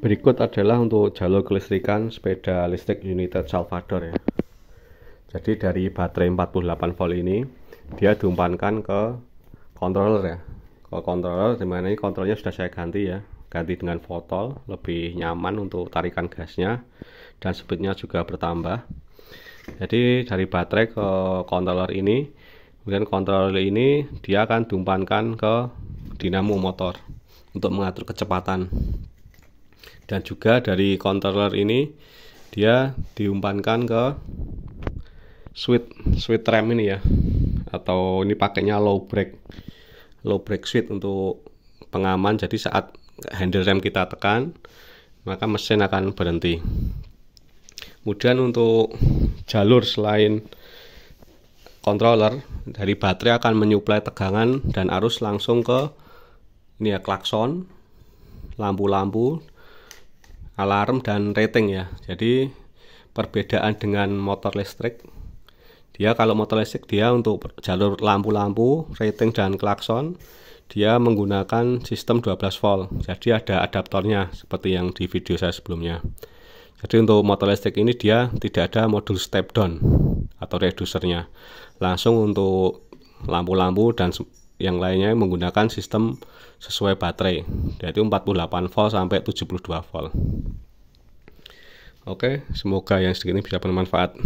Berikut adalah untuk jalur kelistrikan sepeda listrik United Salvador ya. Jadi dari baterai 48 volt ini dia diumpankan ke controller ya. Ke controller dimana ini kontrolnya sudah saya ganti ya. Ganti dengan voltol lebih nyaman untuk tarikan gasnya dan speednya juga bertambah. Jadi dari baterai ke controller ini kemudian controller ini dia akan diumpankan ke dinamo motor untuk mengatur kecepatan dan juga dari controller ini dia diumpankan ke switch switch rem ini ya atau ini pakainya low brake low brake switch untuk pengaman jadi saat handle rem kita tekan maka mesin akan berhenti kemudian untuk jalur selain controller dari baterai akan menyuplai tegangan dan arus langsung ke ini ya klakson lampu-lampu alarm dan rating ya jadi perbedaan dengan motor listrik dia kalau motor listrik dia untuk jalur lampu-lampu rating dan klakson dia menggunakan sistem 12 volt jadi ada adaptornya seperti yang di video saya sebelumnya jadi untuk motor listrik ini dia tidak ada modul step down atau reducernya langsung untuk lampu-lampu dan yang lainnya menggunakan sistem sesuai baterai yaitu 48 volt sampai 72 volt oke semoga yang segini bisa bermanfaat